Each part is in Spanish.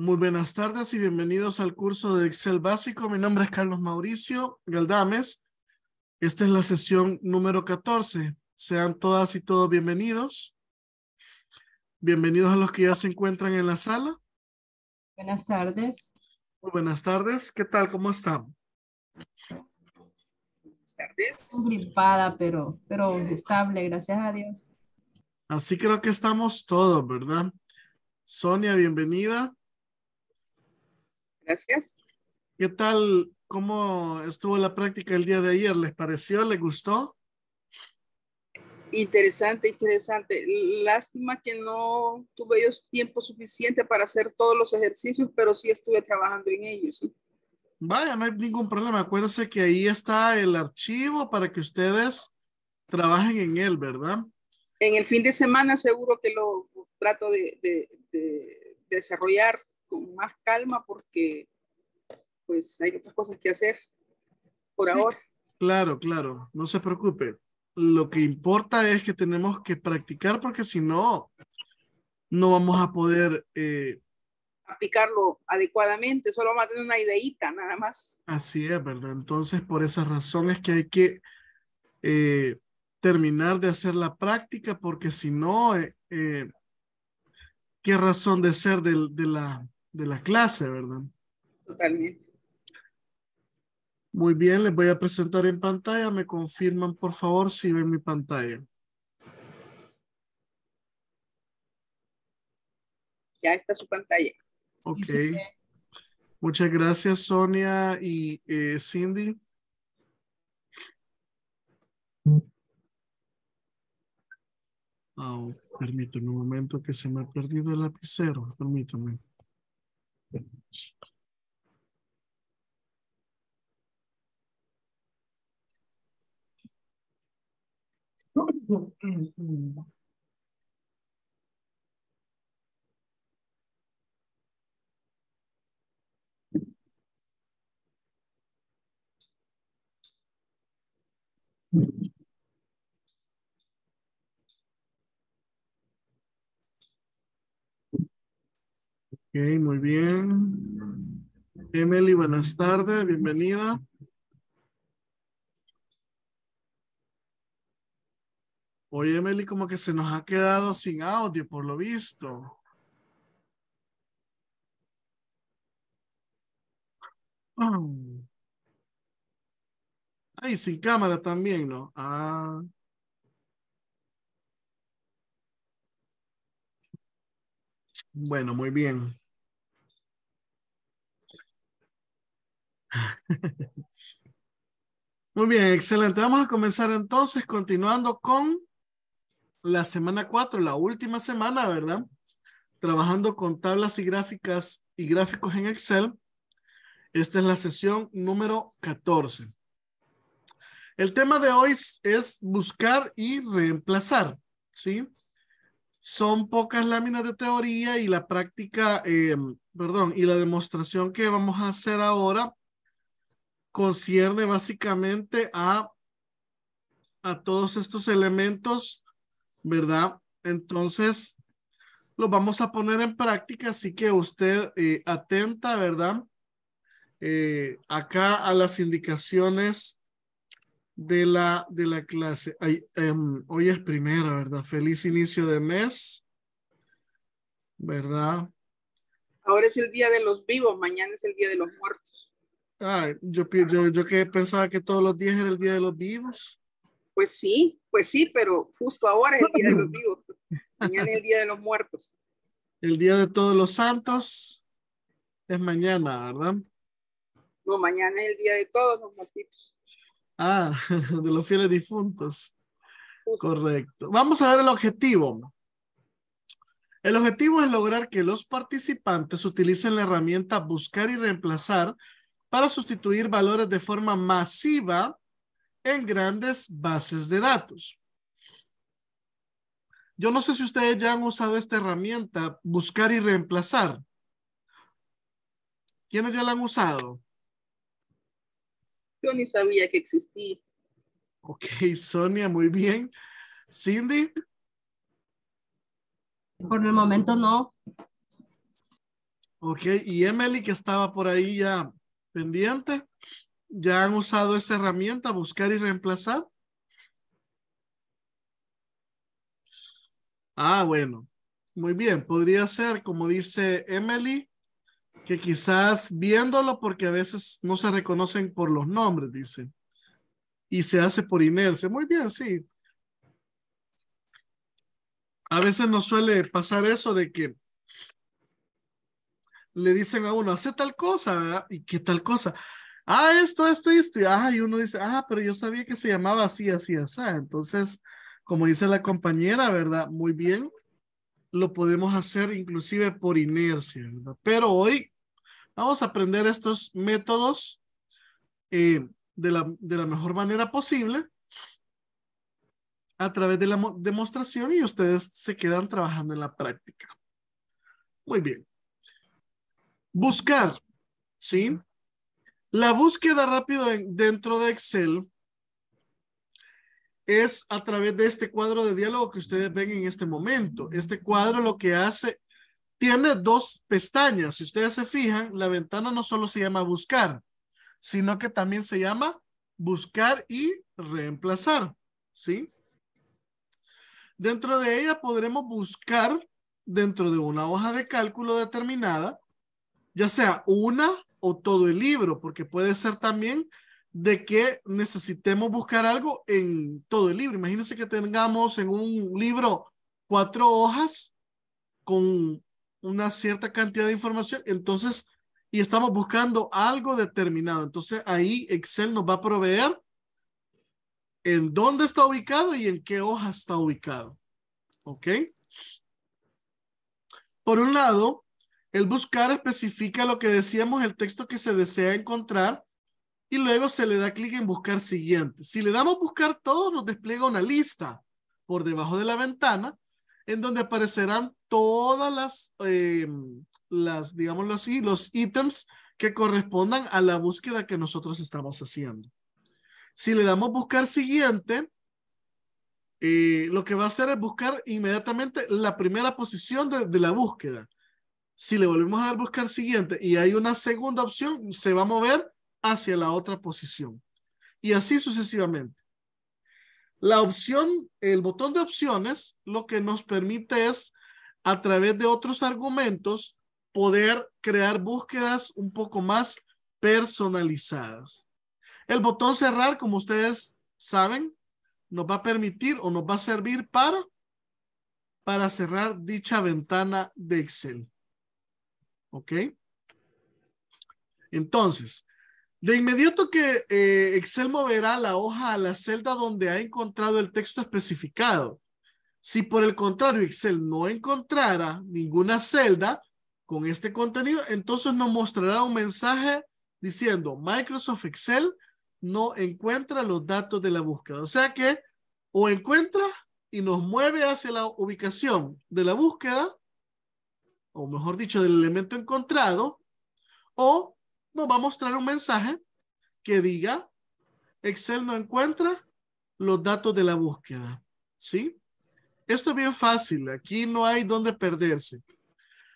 Muy buenas tardes y bienvenidos al curso de Excel básico. Mi nombre es Carlos Mauricio Galdames. Esta es la sesión número 14. Sean todas y todos bienvenidos. Bienvenidos a los que ya se encuentran en la sala. Buenas tardes. Muy buenas tardes. ¿Qué tal? ¿Cómo están? Buenas tardes. pero, pero estable, gracias a Dios. Así creo que estamos todos, ¿verdad? Sonia, bienvenida. Gracias. ¿Qué tal? ¿Cómo estuvo la práctica el día de ayer? ¿Les pareció? ¿Les gustó? Interesante, interesante. Lástima que no tuve yo tiempo suficiente para hacer todos los ejercicios, pero sí estuve trabajando en ellos. Vaya, no hay ningún problema. Acuérdense que ahí está el archivo para que ustedes trabajen en él, ¿verdad? En el fin de semana seguro que lo trato de desarrollar con más calma porque pues hay otras cosas que hacer por ahora. Claro, claro, no se preocupe. Lo que importa es que tenemos que practicar porque si no, no vamos a poder eh, aplicarlo adecuadamente, solo vamos a tener una ideita nada más. Así es, ¿verdad? Entonces, por esa razón es que hay que eh, terminar de hacer la práctica porque si no, eh, ¿qué razón de ser de, de la de la clase, ¿verdad? Totalmente. Muy bien, les voy a presentar en pantalla. Me confirman, por favor, si ven mi pantalla. Ya está su pantalla. Ok. Muchas gracias, Sonia y eh, Cindy. Ah, oh, permítame un momento que se me ha perdido el lapicero. Permítame. 嗯嗯嗯。muy bien. Emily, buenas tardes, bienvenida. Oye, Emily, como que se nos ha quedado sin audio, por lo visto. Ah. Ay, sin cámara también, ¿no? Ah. Bueno, muy bien. Muy bien, excelente. Vamos a comenzar entonces continuando con la semana 4, la última semana, ¿verdad? Trabajando con tablas y gráficas y gráficos en Excel. Esta es la sesión número 14. El tema de hoy es buscar y reemplazar, ¿sí? Son pocas láminas de teoría y la práctica, eh, perdón, y la demostración que vamos a hacer ahora concierne básicamente a, a todos estos elementos, ¿verdad? Entonces, lo vamos a poner en práctica, así que usted eh, atenta, ¿verdad? Eh, acá a las indicaciones de la, de la clase. Em, hoy es primera, ¿verdad? Feliz inicio de mes, ¿verdad? Ahora es el día de los vivos, mañana es el día de los muertos yo, yo, que pensaba que todos los días era el Día de los Vivos. Pues sí, pues sí, pero justo ahora es el Día de los Vivos. Mañana es el Día de los Muertos. El Día de Todos los Santos es mañana, ¿verdad? No, mañana es el Día de Todos los muertos Ah, de los fieles difuntos. Correcto. Vamos a ver el objetivo. El objetivo es lograr que los participantes utilicen la herramienta Buscar y Reemplazar para sustituir valores de forma masiva en grandes bases de datos. Yo no sé si ustedes ya han usado esta herramienta, buscar y reemplazar. ¿Quiénes ya la han usado? Yo ni sabía que existía. Ok, Sonia, muy bien. Cindy. Por el momento no. Ok, y Emily que estaba por ahí ya pendiente. ¿Ya han usado esa herramienta, buscar y reemplazar? Ah, bueno. Muy bien. Podría ser, como dice Emily, que quizás viéndolo, porque a veces no se reconocen por los nombres, dice. Y se hace por inercia. Muy bien, sí. A veces nos suele pasar eso de que le dicen a uno, hace tal cosa, ¿verdad? ¿Y qué tal cosa? Ah, esto, esto, esto. Y, ah, y uno dice, ah, pero yo sabía que se llamaba así, así, así. Entonces, como dice la compañera, ¿verdad? Muy bien, lo podemos hacer inclusive por inercia, ¿verdad? Pero hoy vamos a aprender estos métodos eh, de, la, de la mejor manera posible a través de la demostración y ustedes se quedan trabajando en la práctica. Muy bien. Buscar, ¿sí? La búsqueda rápida dentro de Excel es a través de este cuadro de diálogo que ustedes ven en este momento. Este cuadro lo que hace, tiene dos pestañas. Si ustedes se fijan, la ventana no solo se llama buscar, sino que también se llama buscar y reemplazar, ¿sí? Dentro de ella podremos buscar dentro de una hoja de cálculo determinada ya sea una o todo el libro, porque puede ser también de que necesitemos buscar algo en todo el libro. Imagínense que tengamos en un libro cuatro hojas con una cierta cantidad de información, entonces, y estamos buscando algo determinado. Entonces ahí Excel nos va a proveer en dónde está ubicado y en qué hoja está ubicado. ¿Ok? Por un lado, el buscar especifica lo que decíamos, el texto que se desea encontrar y luego se le da clic en buscar siguiente. Si le damos buscar todos, nos despliega una lista por debajo de la ventana en donde aparecerán todas las, em, las digámoslo así, los ítems que correspondan a la búsqueda que nosotros estamos haciendo. Si le damos buscar siguiente, eh, lo que va a hacer es buscar inmediatamente la primera posición de la búsqueda. Si le volvemos a dar buscar siguiente y hay una segunda opción, se va a mover hacia la otra posición. Y así sucesivamente. La opción, el botón de opciones, lo que nos permite es, a través de otros argumentos, poder crear búsquedas un poco más personalizadas. El botón cerrar, como ustedes saben, nos va a permitir o nos va a servir para, para cerrar dicha ventana de Excel. ¿Ok? Entonces, de inmediato que eh, Excel moverá la hoja a la celda donde ha encontrado el texto especificado. Si por el contrario Excel no encontrara ninguna celda con este contenido, entonces nos mostrará un mensaje diciendo Microsoft Excel no encuentra los datos de la búsqueda. O sea que o encuentra y nos mueve hacia la ubicación de la búsqueda o mejor dicho, del elemento encontrado, o nos va a mostrar un mensaje que diga, Excel no encuentra los datos de la búsqueda. ¿Sí? Esto es bien fácil, aquí no hay dónde perderse.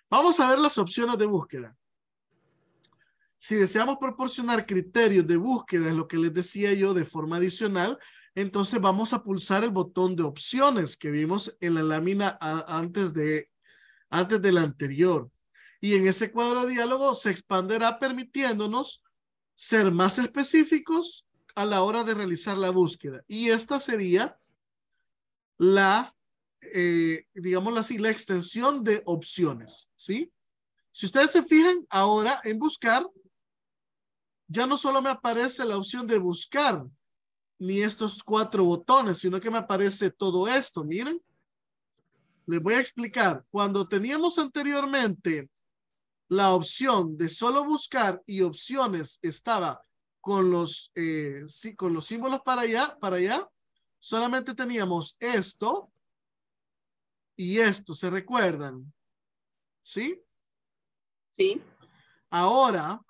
Vamos a ver las opciones de búsqueda. Si deseamos proporcionar criterios de búsqueda, es lo que les decía yo de forma adicional, entonces vamos a pulsar el botón de opciones que vimos en la lámina antes de antes del anterior. Y en ese cuadro de diálogo se expanderá permitiéndonos ser más específicos a la hora de realizar la búsqueda. Y esta sería la, eh, digamos así, la extensión de opciones, ¿sí? Si ustedes se fijan ahora en buscar, ya no solo me aparece la opción de buscar, ni estos cuatro botones, sino que me aparece todo esto, miren. Les voy a explicar. Cuando teníamos anteriormente la opción de solo buscar y opciones estaba con los, eh, sí, con los símbolos para allá, para allá, solamente teníamos esto y esto, ¿se recuerdan? ¿Sí? Sí. Ahora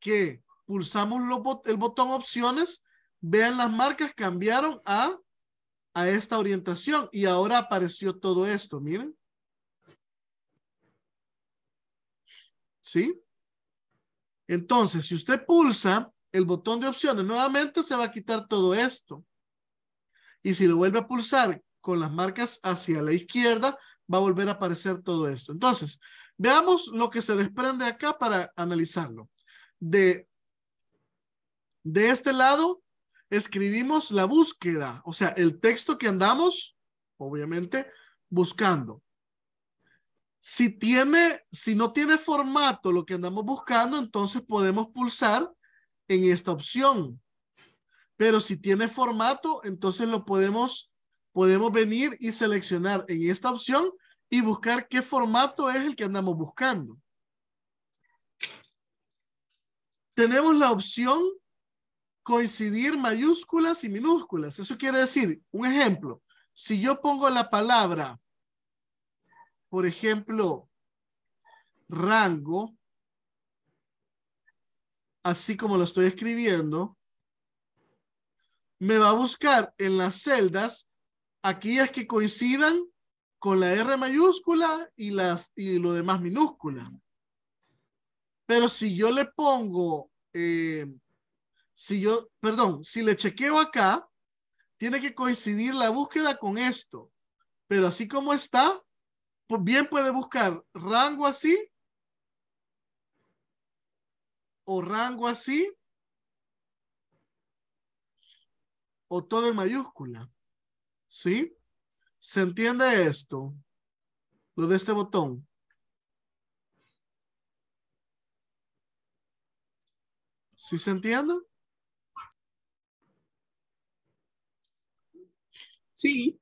que pulsamos el botón opciones, vean las marcas cambiaron a a esta orientación y ahora apareció todo esto, miren. ¿Sí? Entonces, si usted pulsa el botón de opciones, nuevamente se va a quitar todo esto. Y si lo vuelve a pulsar con las marcas hacia la izquierda, va a volver a aparecer todo esto. Entonces, veamos lo que se desprende acá para analizarlo. De, de este lado escribimos la búsqueda, o sea, el texto que andamos, obviamente, buscando. Si tiene, si no tiene formato lo que andamos buscando, entonces podemos pulsar en esta opción. Pero si tiene formato, entonces lo podemos, podemos venir y seleccionar en esta opción y buscar qué formato es el que andamos buscando. Tenemos la opción coincidir mayúsculas y minúsculas. Eso quiere decir, un ejemplo, si yo pongo la palabra, por ejemplo, rango, así como lo estoy escribiendo, me va a buscar en las celdas aquellas que coincidan con la R mayúscula y, las, y lo demás minúscula. Pero si yo le pongo eh, si yo, perdón, si le chequeo acá, tiene que coincidir la búsqueda con esto. Pero así como está, pues bien puede buscar rango así o rango así o todo en mayúscula. ¿Sí? ¿Se entiende esto? Lo de este botón. ¿Sí se entiende? Sí.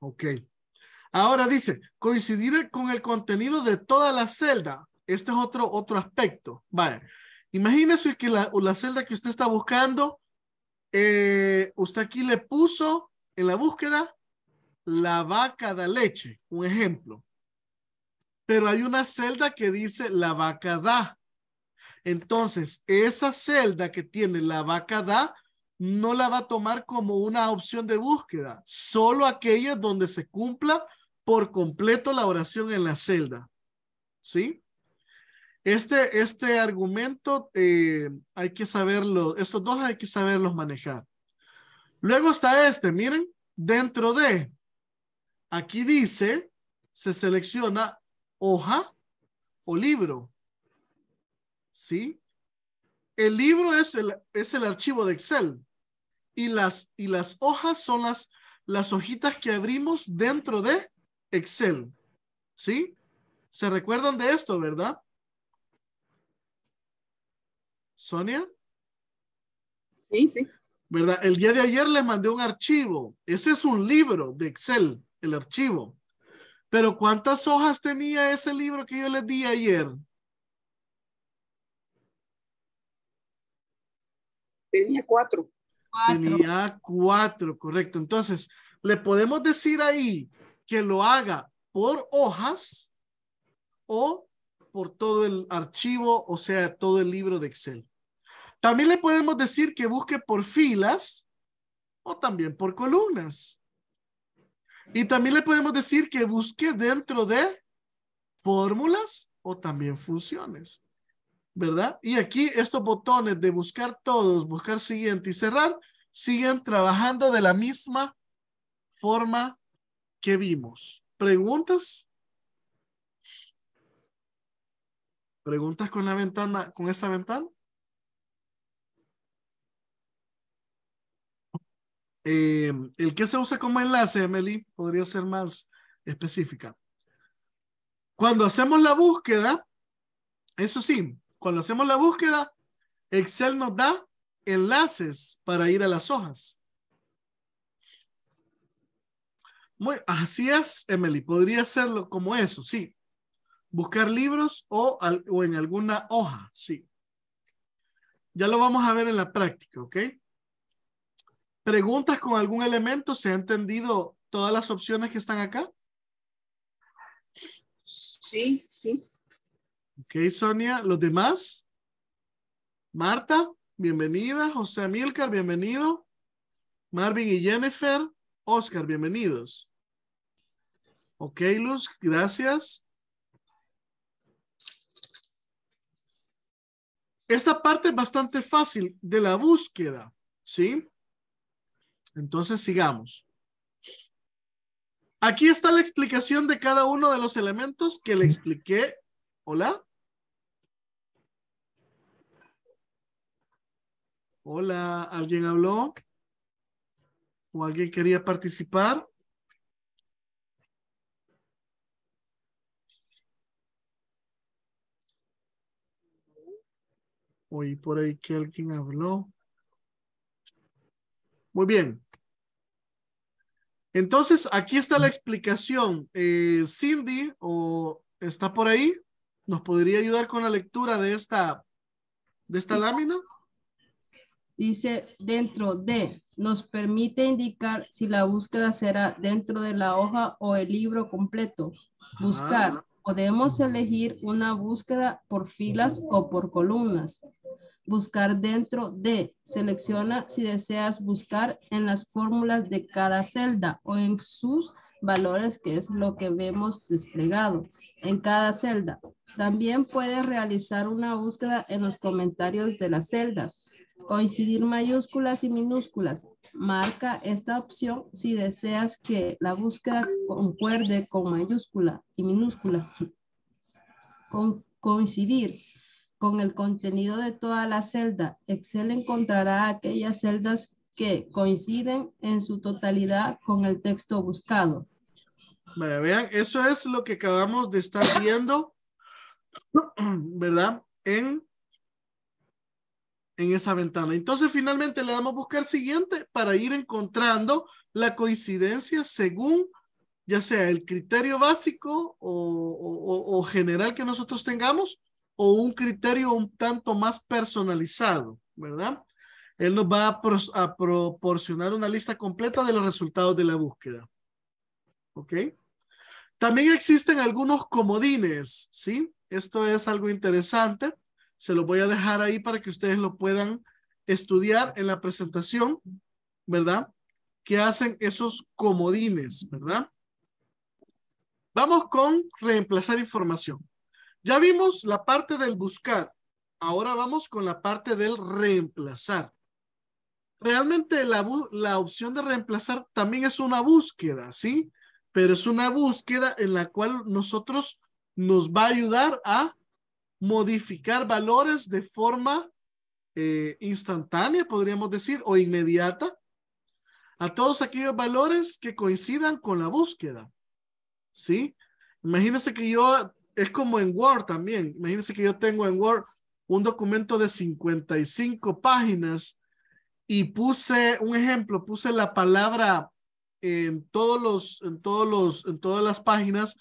Ok. Ahora dice, coincidir con el contenido de toda la celda. Este es otro, otro aspecto. Vaya, imagínese que la, la celda que usted está buscando, eh, usted aquí le puso en la búsqueda la vaca da leche, un ejemplo. Pero hay una celda que dice la vaca da. Entonces, esa celda que tiene la vaca da no la va a tomar como una opción de búsqueda, solo aquella donde se cumpla por completo la oración en la celda. ¿Sí? Este, este argumento eh, hay que saberlo, estos dos hay que saberlos manejar. Luego está este, miren, dentro de, aquí dice, se selecciona hoja o libro. ¿Sí? El libro es el, es el archivo de Excel y las, y las hojas son las, las hojitas que abrimos dentro de Excel. ¿Sí? ¿Se recuerdan de esto, verdad? Sonia? Sí, sí. ¿Verdad? El día de ayer le mandé un archivo. Ese es un libro de Excel, el archivo. Pero ¿cuántas hojas tenía ese libro que yo les di ayer? Tenía cuatro. 4. cuatro, correcto. Entonces, le podemos decir ahí que lo haga por hojas o por todo el archivo, o sea, todo el libro de Excel. También le podemos decir que busque por filas o también por columnas. Y también le podemos decir que busque dentro de fórmulas o también funciones. ¿verdad? Y aquí estos botones de buscar todos, buscar siguiente y cerrar, siguen trabajando de la misma forma que vimos. ¿Preguntas? ¿Preguntas con la ventana, con esta ventana? Eh, el que se usa como enlace, Emily, podría ser más específica. Cuando hacemos la búsqueda, eso sí, cuando hacemos la búsqueda, Excel nos da enlaces para ir a las hojas. Muy, así es, Emily. Podría hacerlo como eso, sí. Buscar libros o, en alguna hoja, sí. Ya lo vamos a ver en la práctica, ¿ok? Preguntas con algún elemento. ¿Se ha entendido todas las opciones que están acá? Sí, sí. Ok, Sonia, los demás. Marta, bienvenida. José Amílcar, bienvenido. Marvin y Jennifer. Oscar, bienvenidos. Ok, Luz, gracias. Esta parte es bastante fácil de la búsqueda, ¿sí? Entonces sigamos. Aquí está la explicación de cada uno de los elementos que le expliqué. Hola. Hola, ¿alguien habló? ¿O alguien quería participar? Oí por ahí que alguien habló. Muy bien. Entonces, aquí está la explicación. Eh, Cindy, o está por ahí, nos podría ayudar con la lectura de esta, de esta lámina dice dentro de, nos permite indicar si la búsqueda será dentro de la hoja o el libro completo. Buscar. Podemos elegir una búsqueda por filas o por columnas. Buscar dentro de. Selecciona si deseas buscar en las fórmulas de cada celda o en sus valores, que es lo que vemos desplegado en cada celda. También puedes realizar una búsqueda en los comentarios de las celdas coincidir mayúsculas y minúsculas. Marca esta opción si deseas que la búsqueda concuerde con mayúscula y minúscula. Con, coincidir con el contenido de toda la celda. Excel encontrará aquellas celdas que coinciden en su totalidad con el texto buscado. vean, eso es lo que acabamos de estar viendo, ¿verdad? En en esa ventana. Entonces finalmente le damos buscar siguiente para ir encontrando la coincidencia según ya sea el criterio básico o, general que nosotros tengamos o un criterio un tanto más personalizado, ¿verdad? Él nos va a, proporcionar una lista completa de los resultados de la búsqueda. ¿Ok? También existen algunos comodines, ¿sí? Esto es algo interesante. Se lo voy a dejar ahí para que ustedes lo puedan estudiar en la presentación, ¿verdad? ¿Qué hacen esos comodines, ¿verdad? Vamos con reemplazar información. Ya vimos la parte del buscar. Ahora vamos con la parte del reemplazar. Realmente la, la opción de reemplazar también es una búsqueda, ¿sí? Pero es una búsqueda en la cual nosotros nos va a ayudar a modificar valores de forma eh, instantánea, podríamos decir, o inmediata, a todos aquellos valores que coincidan con la búsqueda. ¿Sí? Imagínense que yo, es como en Word también, imagínense que yo tengo en Word un documento de 55 páginas y puse un ejemplo, puse la palabra en todos los, en todos los, en todas las páginas,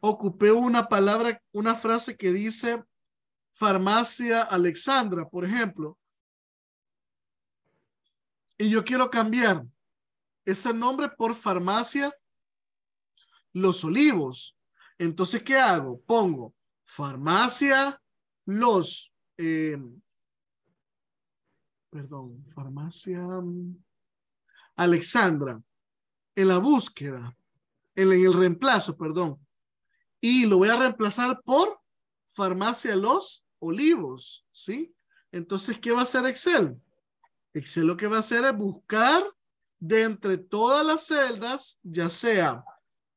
ocupé una palabra, una frase que dice farmacia Alexandra, por ejemplo, y yo quiero cambiar ese nombre por farmacia Los Olivos. Entonces, ¿qué hago? Pongo farmacia Los, eh, perdón, farmacia mm, Alexandra en la búsqueda, en el reemplazo, perdón. Y lo voy a reemplazar por farmacia Los olivos, ¿sí? Entonces, ¿qué va a hacer Excel? Excel lo que va a hacer es buscar de entre todas las celdas, ya sea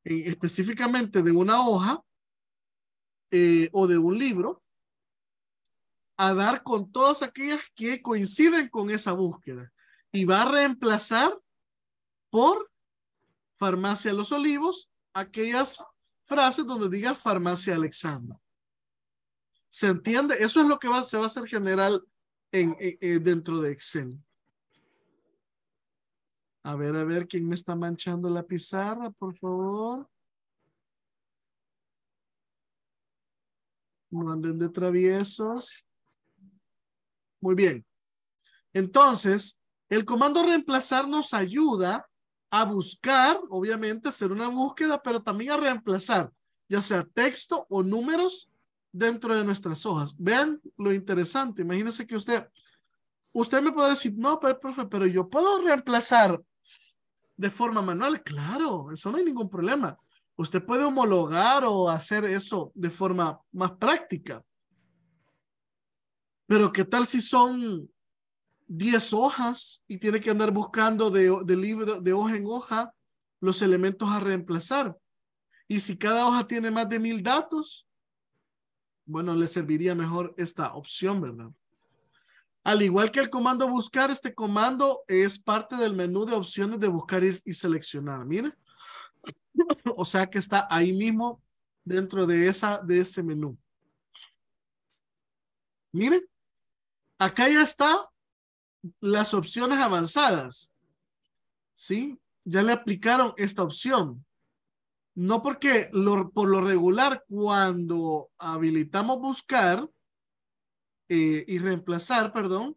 eh, específicamente de una hoja eh, o de un libro, a dar con todas aquellas que coinciden con esa búsqueda. Y va a reemplazar por Farmacia Los Olivos aquellas frases donde diga Farmacia Alexandra. ¿Se entiende? Eso es lo que va, se va a hacer general en, dentro de Excel. A ver, a ver, ¿quién me está manchando la pizarra, por favor? No anden de traviesos. Muy bien. Entonces, el comando reemplazar nos ayuda a buscar, obviamente, hacer una búsqueda, pero también a reemplazar, ya sea texto o números dentro de nuestras hojas. Vean lo interesante. Imagínense que usted, usted me puede decir, no, pero profe, pero yo puedo reemplazar de forma manual. Claro, eso no hay ningún problema. Usted puede homologar o hacer eso de forma más práctica. Pero ¿qué tal si son 10 hojas y tiene que andar buscando de, de, libro, de hoja en hoja los elementos a reemplazar? Y si cada hoja tiene más de mil datos, bueno, le serviría mejor esta opción, ¿verdad? Al igual que el comando buscar, este comando es parte del menú de opciones de buscar y, seleccionar. Mira. O sea que está ahí mismo dentro de, esa, de ese menú. Miren, acá ya está las opciones avanzadas. ¿Sí? Ya le aplicaron esta opción. No porque por lo regular cuando habilitamos buscar eh, y reemplazar, perdón,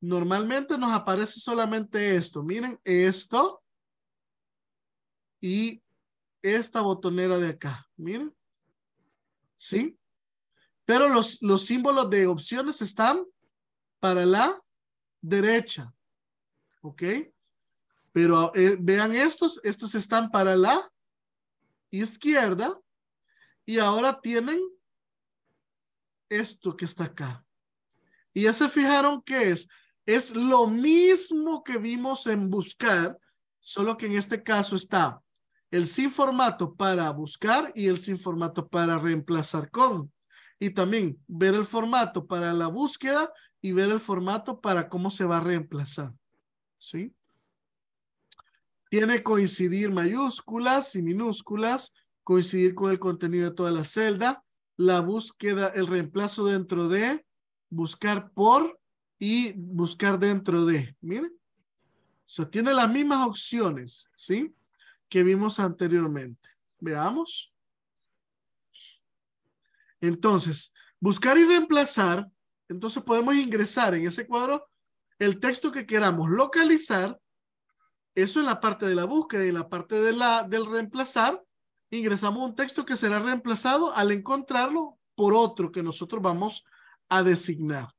normalmente nos aparece solamente esto. Miren esto y esta botonera de acá. Miren. ¿Sí? Pero los, los símbolos de opciones están para la derecha. ¿Ok? Pero eh, vean estos, estos están para la izquierda y ahora tienen esto que está acá. Y ya se fijaron que es, es lo mismo que vimos en buscar, solo que en este caso está el sin formato para buscar y el sin formato para reemplazar con. Y también ver el formato para la búsqueda y ver el formato para cómo se va a reemplazar. ¿Sí? Tiene coincidir mayúsculas y minúsculas, coincidir con el contenido de toda la celda, la búsqueda, el reemplazo dentro de, buscar por y buscar dentro de. Miren. O sea, tiene las mismas opciones, ¿sí? Que vimos anteriormente. Veamos. Entonces, buscar y reemplazar, entonces podemos ingresar en ese cuadro el texto que queramos localizar eso es la parte de la búsqueda y la parte del reemplazar. Ingresamos un texto que será reemplazado al encontrarlo por otro que nosotros vamos a designar.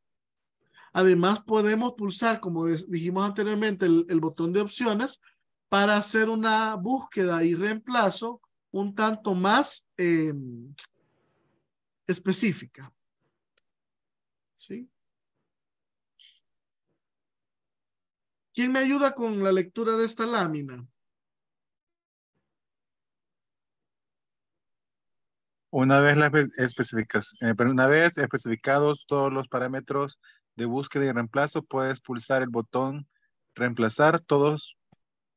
Además, podemos pulsar, como dijimos anteriormente, el, botón de opciones para hacer una búsqueda y reemplazo un tanto más eh, específica. ¿Sí? ¿Quién me ayuda con la lectura de esta lámina? Una vez, las eh, una vez especificados todos los parámetros de búsqueda y reemplazo, puedes pulsar el botón reemplazar todos,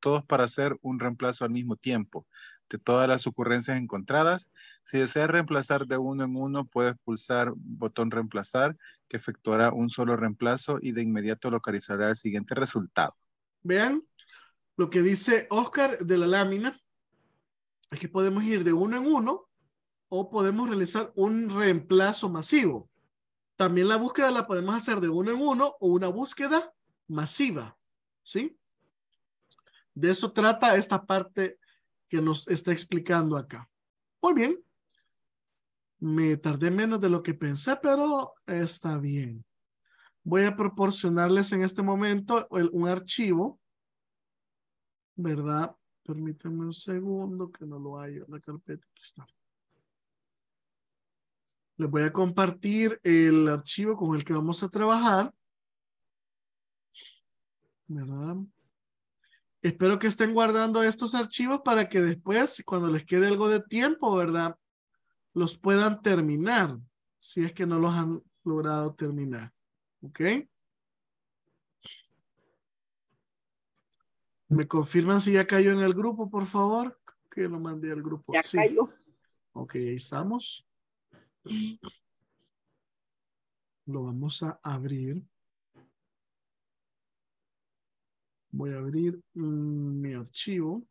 todos para hacer un reemplazo al mismo tiempo de todas las ocurrencias encontradas. Si desea reemplazar de uno en uno, puede pulsar botón reemplazar, que efectuará un solo reemplazo y de inmediato localizará el siguiente resultado. Vean lo que dice Oscar de la lámina. Es que podemos ir de uno en uno o podemos realizar un reemplazo masivo. También la búsqueda la podemos hacer de uno en uno o una búsqueda masiva. ¿Sí? De eso trata esta parte que nos está explicando acá. Muy bien. Me tardé menos de lo que pensé, pero está bien. Voy a proporcionarles en este momento un archivo, ¿verdad? Permítanme un segundo que no lo haya en la carpeta. Aquí está. Les voy a compartir el archivo con el que vamos a trabajar. ¿Verdad? espero que estén guardando estos archivos para que después, cuando les quede algo de tiempo, ¿verdad? Los puedan terminar, si es que no los han logrado terminar. ¿Ok? ¿Me confirman si ya cayó en el grupo, por favor? Que lo mandé al grupo. Ya cayó. Ok, ahí estamos. Lo vamos a abrir. Voy a abrir mi archivo.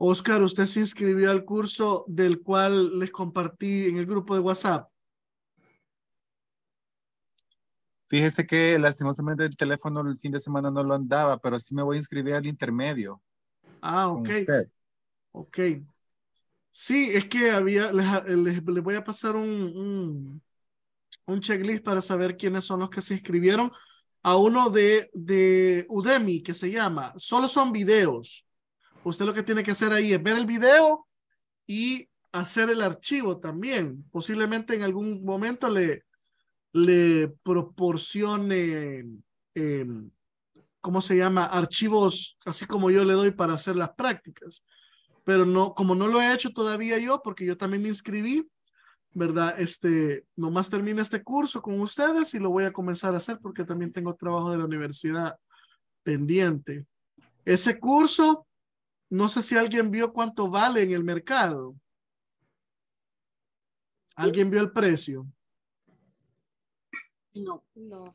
Oscar, usted se inscribió al curso del cual les compartí en el grupo de WhatsApp. Fíjese que lastimosamente el teléfono el fin de semana no lo andaba, pero sí me voy a inscribir al intermedio. Ah, ok. Ok. Sí, es que había, les, voy a pasar un, un checklist para saber quiénes son los que se inscribieron a uno de, de Udemy que se llama Solo son videos. Usted lo que tiene que hacer ahí es ver el video y hacer el archivo también. Posiblemente en algún momento le, le proporcione, em, ¿cómo se llama? Archivos, así como yo le doy para hacer las prácticas. Pero no, como no lo he hecho todavía yo, porque yo también me inscribí, ¿verdad? Este, nomás termine este curso con ustedes y lo voy a comenzar a hacer porque también tengo trabajo de la universidad pendiente. Ese curso, no sé si alguien vio cuánto vale en el mercado. ¿Alguien vio el precio? No, no.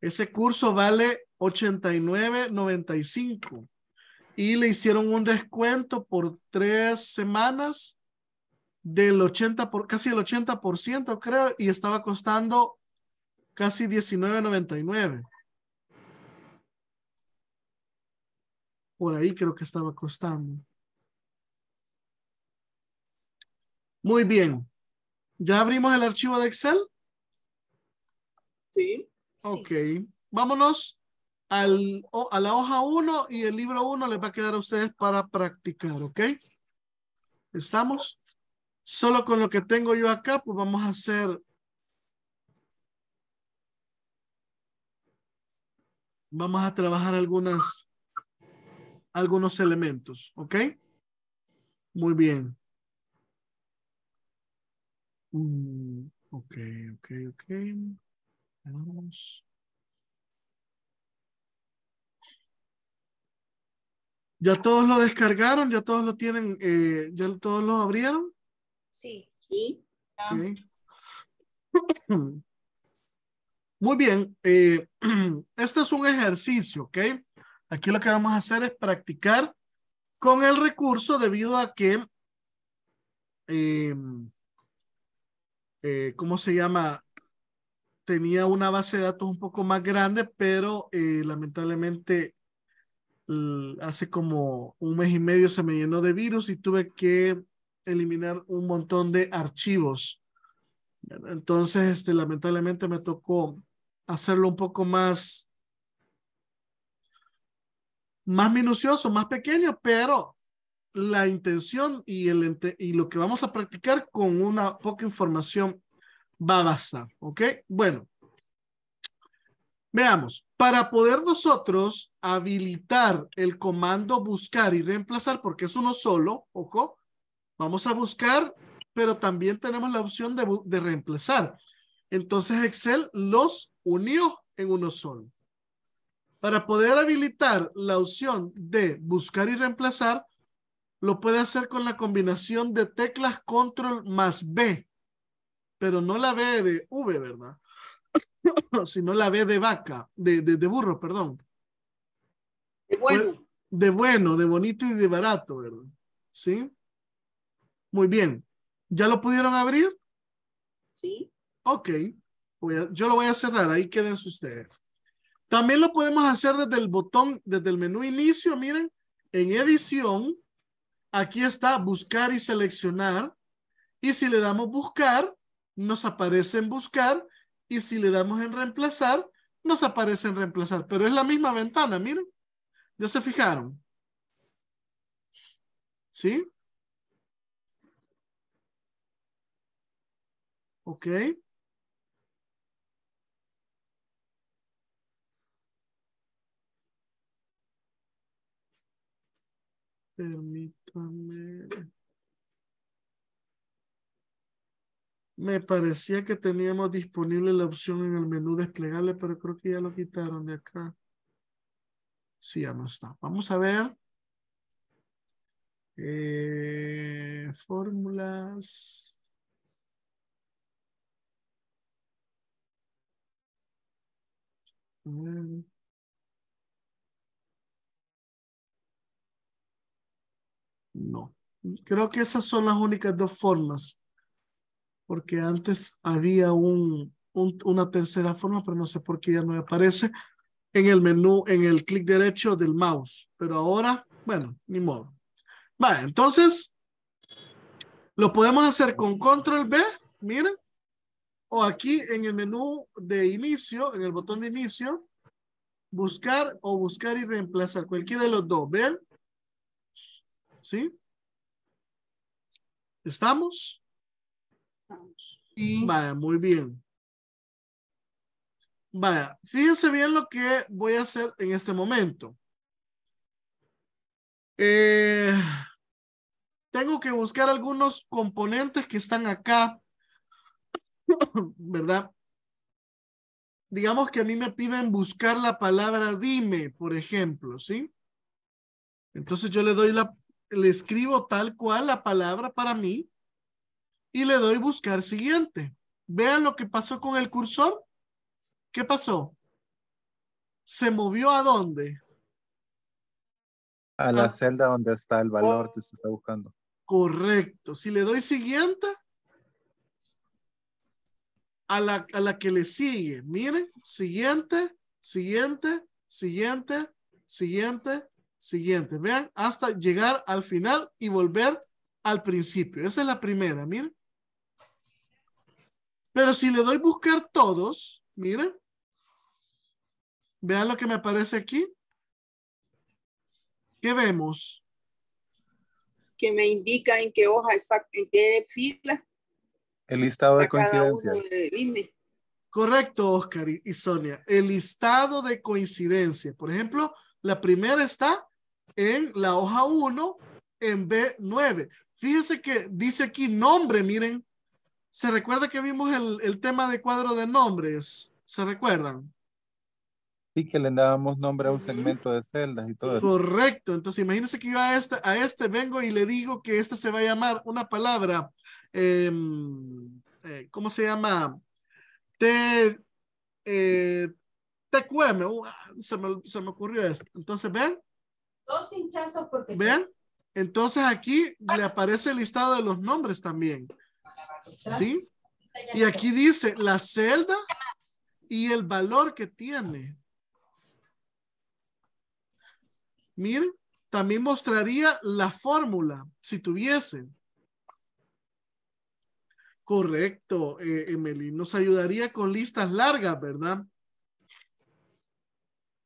Ese curso vale 89.95 y le hicieron un descuento por tres semanas del 80 por casi el 80% creo y estaba costando casi 19.99. Por ahí creo que estaba costando. Muy bien. ¿Ya abrimos el archivo de Excel? Sí. Ok. Vámonos al, a la hoja 1 y el libro 1 les va a quedar a ustedes para practicar, ¿ok? ¿Estamos? Solo con lo que tengo yo acá, pues vamos a hacer vamos a trabajar algunas algunos elementos, ¿ok? Muy bien. Mm, ok, ok, ok. Vamos. ¿Ya todos lo descargaron? ¿Ya todos lo tienen? Eh, ¿Ya todos lo abrieron? Sí. Ah. Muy bien, eh, este es un ejercicio, ¿ok? Aquí lo que vamos a hacer es practicar con el recurso debido a que, em, eh, ¿cómo se llama? Tenía una base de datos un poco más grande, pero eh, lamentablemente hace como un mes y medio se me llenó de virus y tuve que eliminar un montón de archivos. Entonces, este, lamentablemente me tocó hacerlo un poco más, más minucioso, más pequeño, pero la intención y, el, y lo que vamos a practicar con una poca información va a bastar, ¿ok? Bueno, veamos, para poder nosotros habilitar el comando buscar y reemplazar, porque es uno solo, ojo Vamos a buscar, pero también tenemos la opción de, reemplazar. Entonces Excel los unió en uno solo. Para poder habilitar la opción de buscar y reemplazar, lo puede hacer con la combinación de teclas control más B, pero no la B de V, ¿verdad? sino la B de vaca, de, burro, perdón. De bueno. De, pues, de bueno, de bonito y de barato, ¿verdad? ¿Sí? Muy bien. ¿Ya lo pudieron abrir? Sí. Ok. yo lo voy a cerrar. Ahí quédense ustedes. También lo podemos hacer desde el botón, desde el menú inicio. Miren, en edición, aquí está buscar y seleccionar. Y si le damos buscar, nos aparece en buscar. Y si le damos en reemplazar, nos aparece en reemplazar. Pero es la misma ventana, miren. ¿Ya se fijaron? ¿Sí? ¿Ok? Permítame. Me parecía que teníamos disponible la opción en el menú desplegable, pero creo que ya lo quitaron de acá. Sí, ya no está. Vamos a ver. Eh, fórmulas. Mm. No. Creo que esas son las únicas dos formas. Porque antes había un, una tercera forma, pero no sé por qué ya no aparece en el menú, en el clic derecho del mouse. Pero ahora, bueno, ni modo. Vale, entonces, lo podemos hacer con control B, miren, o aquí en el menú de inicio, en el botón de inicio, buscar o buscar y reemplazar, cualquiera de los dos, ¿ven? ¿Sí? ¿Estamos? Estamos. Vaya, muy bien. Vaya, fíjense bien lo que voy a hacer en este momento. Eh, tengo que buscar algunos componentes que están acá ¿verdad? Digamos que a mí me piden buscar la palabra dime, por ejemplo, ¿sí? Entonces yo le doy la, le escribo tal cual la palabra para mí y le doy buscar siguiente. Vean lo que pasó con el cursor. ¿Qué pasó? ¿Se movió a dónde? A la ah. celda donde está el valor que se está buscando. Correcto. Si le doy siguiente, a la, que le sigue. Miren, siguiente, siguiente, siguiente, siguiente, siguiente. Vean, hasta llegar al final y volver al principio. Esa es la primera, miren. Pero si le doy buscar todos, miren. Vean lo que me aparece aquí. ¿Qué vemos? Que me indica en qué hoja está, en qué fila. El listado de coincidencia. Correcto, Oscar y, Sonia. El listado de coincidencia. Por ejemplo, la primera está en la hoja 1 en B9. Fíjense que dice aquí nombre, miren. ¿Se recuerda que vimos el, tema de cuadro de nombres? ¿Se recuerdan? Sí, que le dábamos nombre a un segmento de celdas y todo eso. Correcto. Entonces, imagínense que yo a este, a este vengo y le digo que este se va a llamar una palabra Em, eh, ¿cómo se llama? T, eh, TQM, uh, se, me, se, me, ocurrió esto. Entonces, ¿ven? Dos hinchazos porque... ¿Ven? Entonces aquí le ah. aparece el listado de los nombres también. ¿Sí? Y aquí dice la celda y el valor que tiene. Miren, también mostraría la fórmula si tuviesen. Correcto, eh, Emily. Nos ayudaría con listas largas, ¿verdad?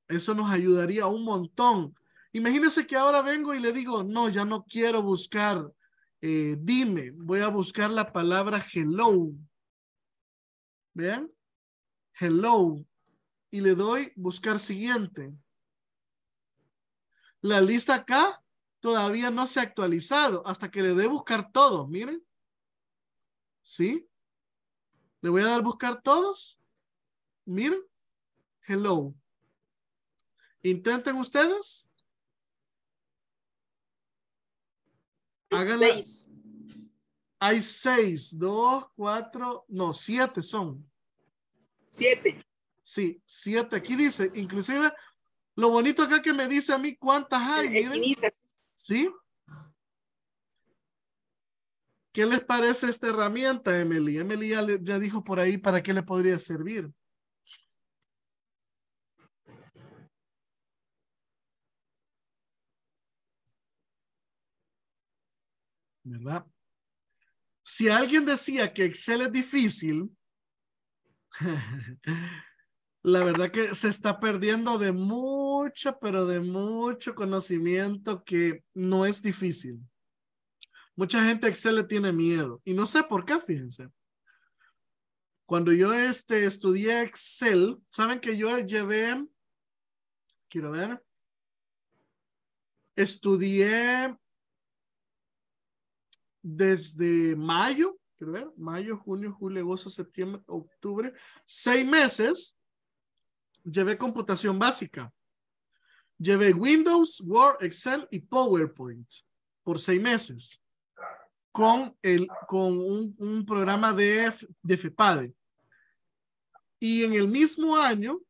Eso nos ayudaría un montón. Imagínense que ahora vengo y le digo, no, ya no quiero buscar, eh, dime, voy a buscar la palabra hello. ¿Vean? Hello. Y le doy buscar siguiente. La lista acá todavía no se ha actualizado hasta que le dé buscar todo, miren. ¿Sí? Le voy a dar buscar todos. Miren. Hello. Intenten ustedes. Hagan seis. Hay seis, dos, cuatro, no, siete son. Siete. Sí, siete. Aquí dice, inclusive, lo bonito acá que me dice a mí cuántas hay. Eh, eh, sí. ¿Qué les parece esta herramienta, Emily? Emily ya, dijo por ahí para qué le podría servir. ¿Verdad? Si alguien decía que Excel es difícil, la verdad que se está perdiendo de mucho, pero de mucho conocimiento que no es difícil. Mucha gente a Excel le tiene miedo y no sé por qué, fíjense. Cuando yo este, estudié Excel, saben que yo llevé, quiero ver, estudié desde mayo, quiero ver, mayo, junio, julio, agosto, septiembre, octubre, seis meses, llevé computación básica. Llevé Windows, Word, Excel y PowerPoint por seis meses con, con un, programa de, de FEPADE. Y en el mismo año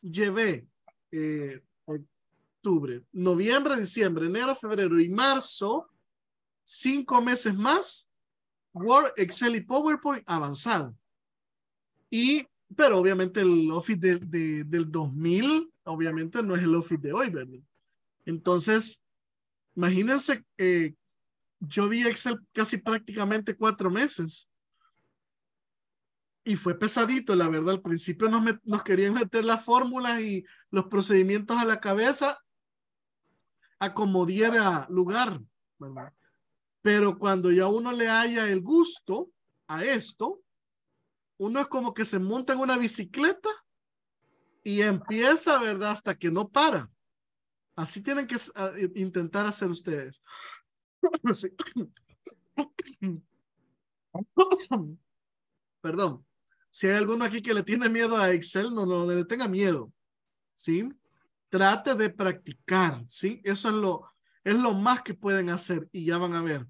llevé eh, octubre, noviembre, diciembre, enero, febrero y marzo, cinco meses más, Word, Excel y PowerPoint avanzado. Y, pero obviamente el Office del 2000, obviamente no es el Office de hoy, ¿verdad? Entonces, imagínense eh, yo vi Excel casi prácticamente cuatro meses. Y fue pesadito, la verdad. Al principio nos, nos querían meter las fórmulas y los procedimientos a la cabeza a lugar, ¿verdad? Pero cuando ya uno le haya el gusto a esto, uno es como que se monta en una bicicleta y empieza, ¿verdad? Hasta que no para. Así tienen que intentar hacer ustedes. Perdón. Si hay alguno aquí que le tiene miedo a Excel, no, no le tenga miedo. ¿Sí? Trate de practicar, ¿sí? Eso es lo, es lo más que pueden hacer y ya van a ver.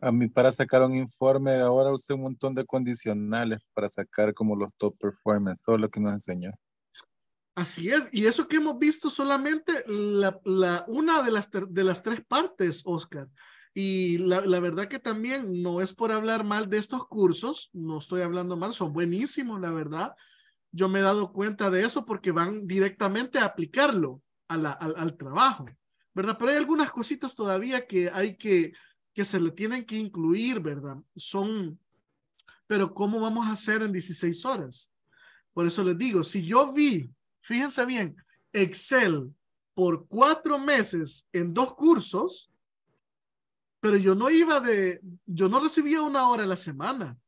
A mí para sacar un informe ahora usé un montón de condicionales para sacar como los top performance, todo lo que nos enseñó. Así es, y eso que hemos visto solamente la, una de las, de las tres partes, Oscar. Y la, verdad que también no es por hablar mal de estos cursos, no estoy hablando mal, son buenísimos, la verdad. Yo me he dado cuenta de eso porque van directamente a aplicarlo a al, al, trabajo, ¿verdad? Pero hay algunas cositas todavía que hay que, que se le tienen que incluir, ¿verdad? Son, pero ¿cómo vamos a hacer en 16 horas? Por eso les digo, si yo vi fíjense bien, Excel por cuatro meses en dos cursos, pero yo no iba de, yo no recibía una hora a la semana.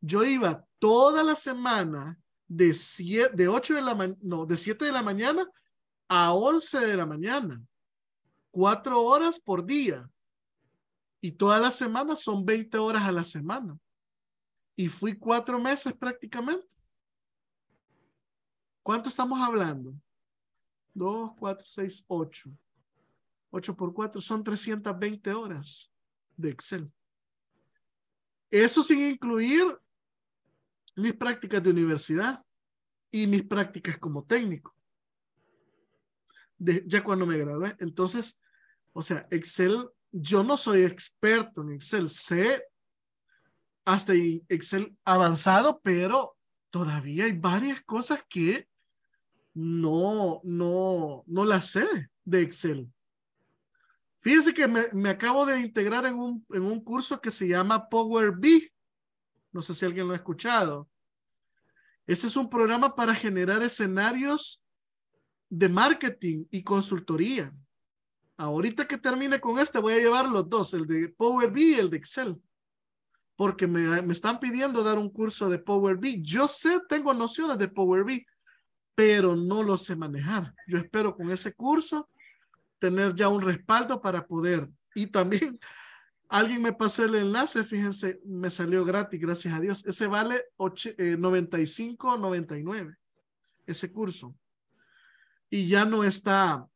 Yo iba toda la semana de, siete, de de la mañana, de 7 de la mañana a once de la mañana. Cuatro horas por día. Y toda la semana son 20 horas a la semana. Y fui cuatro meses prácticamente. ¿Cuánto estamos hablando? 2, 4, 6, 8. 8 por 4 son 320 horas de Excel. Eso sin incluir mis prácticas de universidad y mis prácticas como técnico. ya cuando me gradué. Entonces, o sea, Excel, yo no soy experto en Excel. Sé hasta Excel avanzado, pero todavía hay varias cosas que no, no, no la sé de Excel. Fíjense que me, acabo de integrar en un, curso que se llama Power BI. No sé si alguien lo ha escuchado. Ese es un programa para generar escenarios de marketing y consultoría. Ahorita que termine con este, voy a llevar los dos, el de Power BI y el de Excel. Porque me, me están pidiendo dar un curso de Power BI. Yo sé, tengo nociones de Power BI, pero no lo sé manejar. Yo espero con ese curso tener ya un respaldo para poder. Y también alguien me pasó el enlace, fíjense, me salió gratis, gracias a Dios. Ese vale 95, 99, eh, ese curso. Y ya no está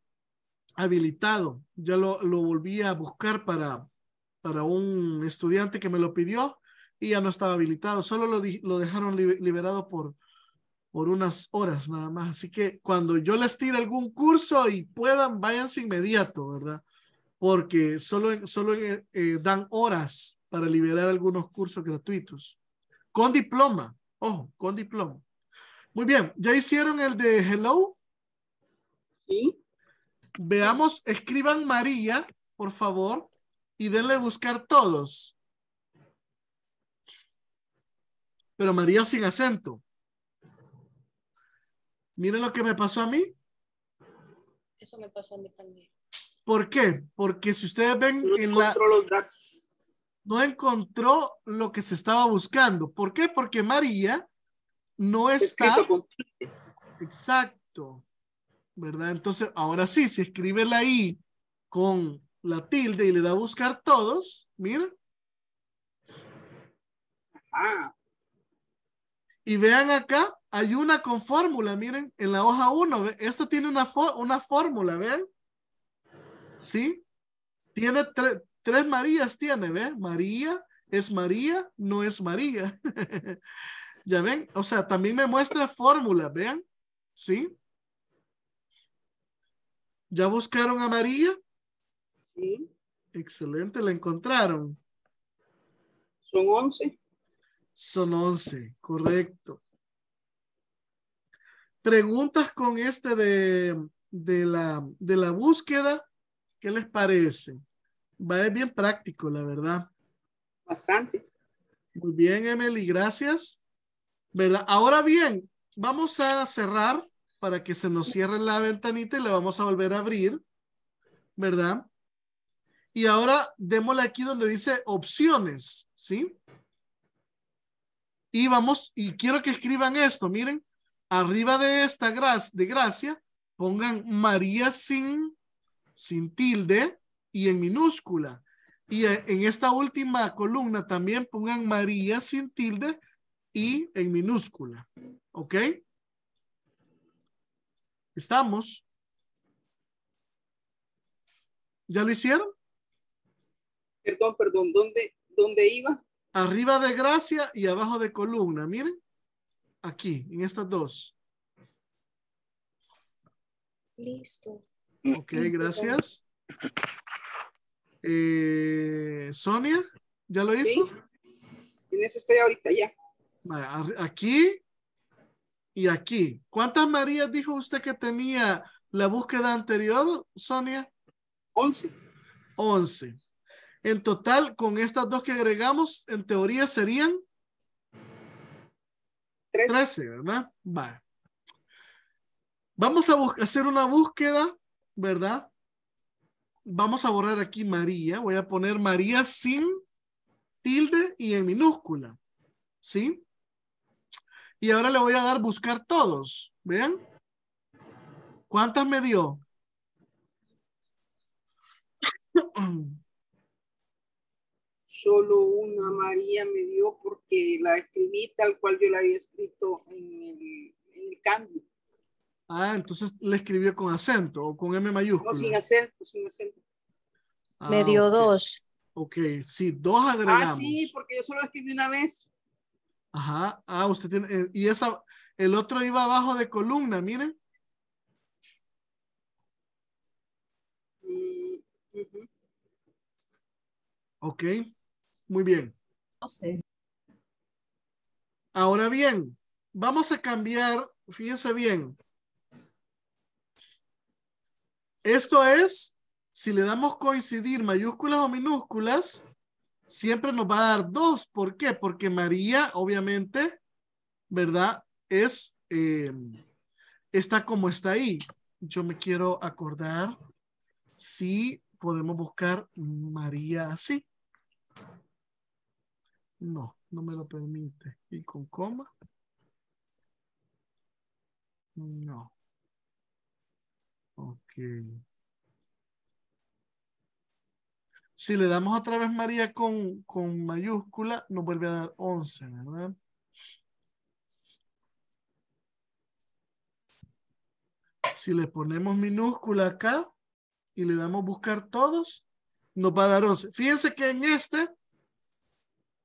habilitado. Ya lo, volví a buscar para, para un estudiante que me lo pidió y ya no estaba habilitado. Solo lo, lo dejaron liberado por, por unas horas nada más. Así que cuando yo les tire algún curso y puedan, váyanse inmediato, ¿verdad? Porque solo, eh, eh, dan horas para liberar algunos cursos gratuitos. Con diploma, ojo, con diploma. Muy bien, ¿ya hicieron el de hello? Sí. Veamos, escriban María, por favor, y denle buscar todos. Pero María sin acento. Miren lo que me pasó a mí. Eso me pasó a mí también. ¿Por qué? Porque si ustedes ven no en la... Los datos. No encontró lo que se estaba buscando. ¿Por qué? Porque María no está... Exacto. ¿Verdad? Entonces, ahora sí, si escribe la I con la tilde y le da a buscar todos, mira. Ah. Y vean acá hay una con fórmula, miren, en la hoja 1. Esta tiene una, una fórmula, ¿ven? ¿Sí? Tiene tres Marías, tiene, ¿ven? María, es María, no es María. ¿Ya ven? O sea, también me muestra fórmula, vean. ¿Sí? ¿Ya buscaron a María? Sí. Excelente, la encontraron. Son 11. Son 11, correcto preguntas con este de, de, la, de la búsqueda, ¿qué les parece? Va, ser bien práctico, la verdad. Bastante. Muy bien, Emily, gracias. ¿Verdad? Ahora bien, vamos a cerrar para que se nos cierre la ventanita y la vamos a volver a abrir, ¿verdad? Y ahora démosle aquí donde dice opciones, ¿sí? Y vamos, y quiero que escriban esto, miren. Arriba de esta gracia, de gracia, pongan María sin, sin tilde y en minúscula. Y e, en esta última columna también pongan María sin tilde y en minúscula. ¿Ok? ¿Estamos? ¿Ya lo hicieron? Perdón, perdón, ¿dónde, dónde iba? Arriba de gracia y abajo de columna, miren. Aquí, en estas dos. Listo. Ok, gracias. Eh, Sonia, ¿ya lo hizo? Sí. En eso estoy ahorita ya. Aquí y aquí. ¿Cuántas Marías dijo usted que tenía la búsqueda anterior, Sonia? Once. Once. En total, con estas dos que agregamos, en teoría serían 13. ¿verdad? Vale. Vamos a hacer una búsqueda, ¿verdad? Vamos a borrar aquí María. Voy a poner María sin tilde y en minúscula. ¿Sí? Y ahora le voy a dar buscar todos. ¿Vean? ¿Cuántas me dio? solo una María me dio porque la escribí tal cual yo la había escrito en el, cambio. Ah, entonces la escribió con acento o con M mayúscula. No, sin acento, sin acento. Ah, me dio dos. Ok, sí, dos agregamos. Ah, sí, porque yo solo escribí una vez. Ajá, ah, usted tiene, eh, y esa, el otro iba abajo de columna, miren. Mm, ok. Muy bien. Ahora bien, vamos a cambiar, fíjense bien. Esto es, si le damos coincidir mayúsculas o minúsculas, siempre nos va a dar dos. ¿Por qué? Porque María, obviamente, ¿verdad? Es, eh, está como está ahí. Yo me quiero acordar si podemos buscar María así. No, no me lo permite. ¿Y con coma? No. Ok. Si le damos otra vez María con, con mayúscula, nos vuelve a dar 11, ¿verdad? Si le ponemos minúscula acá y le damos buscar todos, nos va a dar 11. Fíjense que en este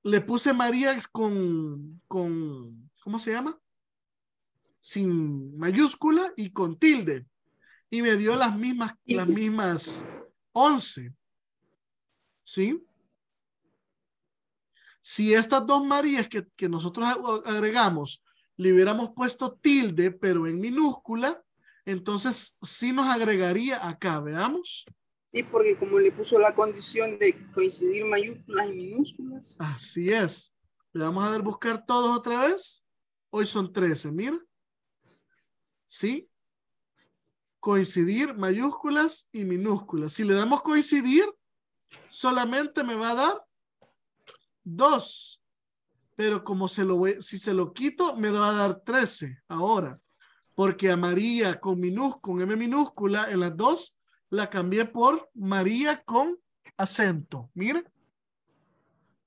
le puse María con, con, ¿cómo se llama? Sin mayúscula y con tilde. Y me dio las mismas, las mismas 11. ¿Sí? Si estas dos Marías que, que nosotros agregamos le hubiéramos puesto tilde, pero en minúscula, entonces sí nos agregaría acá, veamos. Y porque como le puso la condición de coincidir mayúsculas y minúsculas. Así es. Le vamos a dar buscar todos otra vez. Hoy son 13, mira. ¿Sí? Coincidir mayúsculas y minúsculas. Si le damos coincidir, solamente me va a dar dos. Pero como se lo voy, si se lo quito, me va a dar 13 ahora. Porque amarilla con minúscula, con M minúscula en las dos la cambié por María con acento. Mire.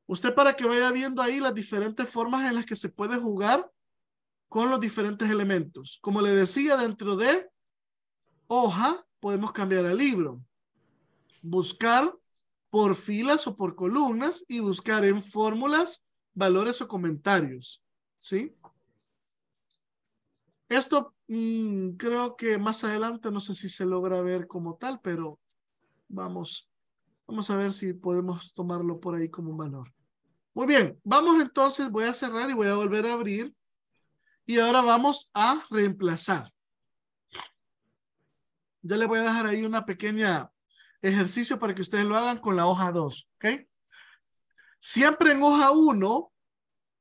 Usted para que vaya viendo ahí las diferentes formas en las que se puede jugar con los diferentes elementos. Como le decía, dentro de hoja podemos cambiar a libro. Buscar por filas o por columnas y buscar en fórmulas valores o comentarios. ¿Sí? Esto mm, creo que más adelante, no sé si se logra ver como tal, pero vamos, vamos a ver si podemos tomarlo por ahí como un valor. Muy bien, vamos entonces, voy a cerrar y voy a volver a abrir. Y ahora vamos a reemplazar. Ya le voy a dejar ahí una pequeña ejercicio para que ustedes lo hagan con la hoja 2, ¿ok? Siempre en hoja 1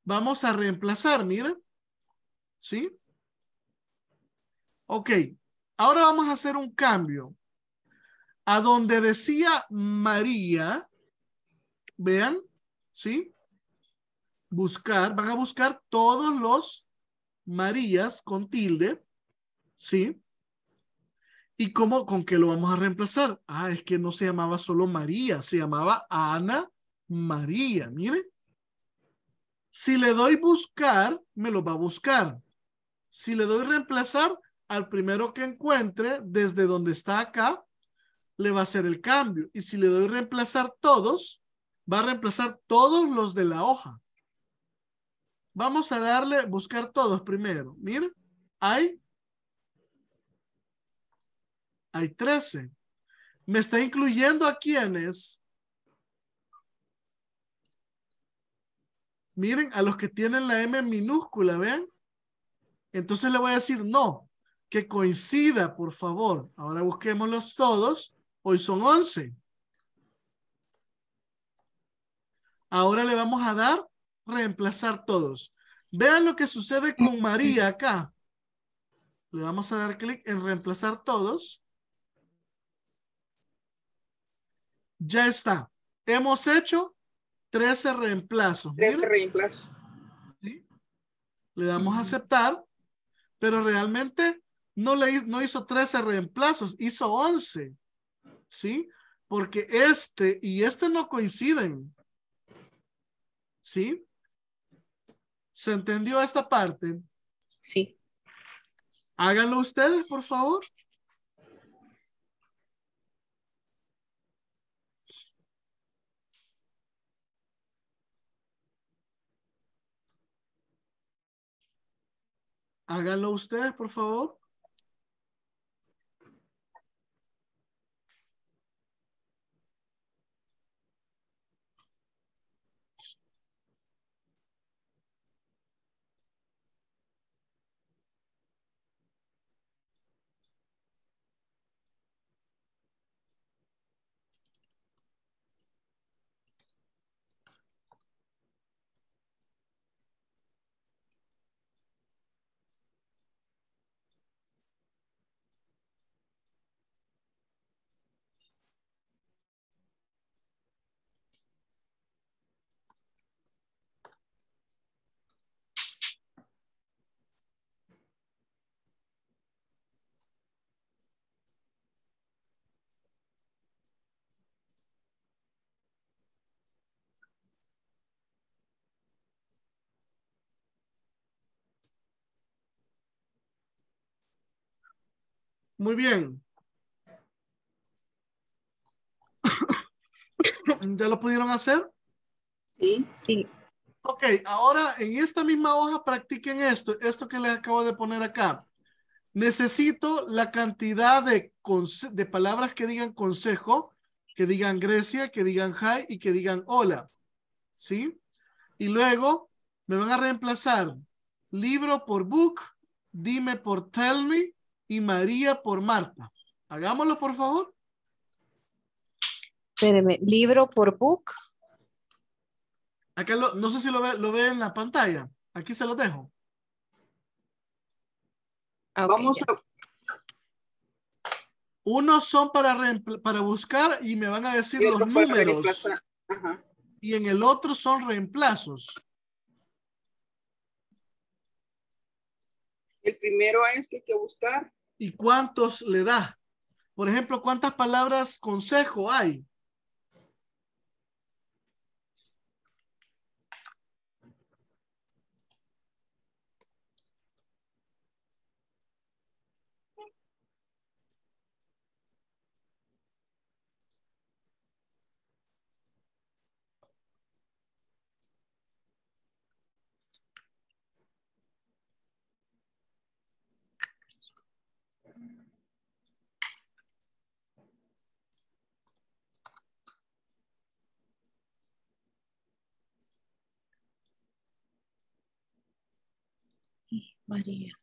vamos a reemplazar, miren, ¿sí? Ok, ahora vamos a hacer un cambio. A donde decía María, vean, ¿sí? Buscar, van a buscar todos los Marías con tilde, ¿sí? ¿Y cómo, con qué lo vamos a reemplazar? Ah, es que no se llamaba solo María, se llamaba Ana María, miren. Si le doy buscar, me lo va a buscar. Si le doy reemplazar, al primero que encuentre, desde donde está acá, le va a hacer el cambio. Y si le doy reemplazar todos, va a reemplazar todos los de la hoja. Vamos a darle, buscar todos primero. miren hay, hay 13. ¿Me está incluyendo a quienes? Miren, a los que tienen la M minúscula, ¿ven? Entonces le voy a decir no que coincida, por favor. Ahora busquémoslos todos. Hoy son 11. Ahora le vamos a dar reemplazar todos. Vean lo que sucede con María acá. Le vamos a dar clic en reemplazar todos. Ya está. Hemos hecho 13 reemplazos. 13 reemplazos. Le damos a aceptar, pero realmente no, le, no hizo 13 reemplazos, hizo 11, ¿sí? Porque este y este no coinciden, ¿sí? ¿Se entendió esta parte? Sí. Háganlo ustedes, por favor. Háganlo ustedes, por favor. Muy bien. ¿Ya lo pudieron hacer? Sí, sí. Ok, ahora en esta misma hoja practiquen esto, esto que les acabo de poner acá. Necesito la cantidad de, de palabras que digan consejo, que digan Grecia, que digan hi y que digan hola. ¿Sí? Y luego me van a reemplazar libro por book, dime por tell me, y María por Marta. Hagámoslo, por favor. Espéreme, libro por book. Acá no sé si lo ve, en la pantalla. Aquí se lo dejo. Ah, Vamos a... Unos son para, para buscar y me van a decir los números. Y en el otro son reemplazos. El primero es que hay que buscar. ¿Y cuántos le da? Por ejemplo, ¿cuántas palabras consejo hay? María.